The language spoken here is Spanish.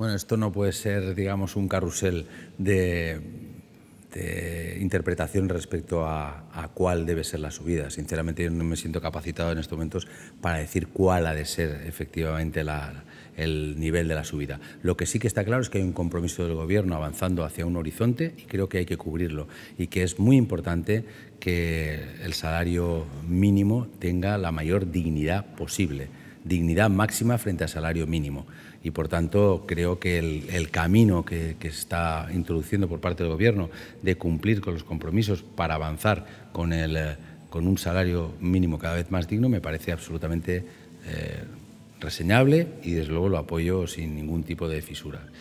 Bueno, esto no puede ser, digamos, un carrusel de, interpretación respecto a, cuál debe ser la subida. Sinceramente, yo no me siento capacitado en estos momentos para decir cuál ha de ser efectivamente el nivel de la subida. Lo que sí que está claro es que hay un compromiso del Gobierno avanzando hacia un horizonte y creo que hay que cubrirlo y que es muy importante que el salario mínimo tenga la mayor dignidad posible dignidad máxima frente al salario mínimo. Y por tanto, creo que el, camino que, se está introduciendo por parte del Gobierno de cumplir con los compromisos para avanzar con, eh, con un salario mínimo cada vez más digno me parece absolutamente eh, reseñable y desde luego lo apoyo sin ningún tipo de fisura.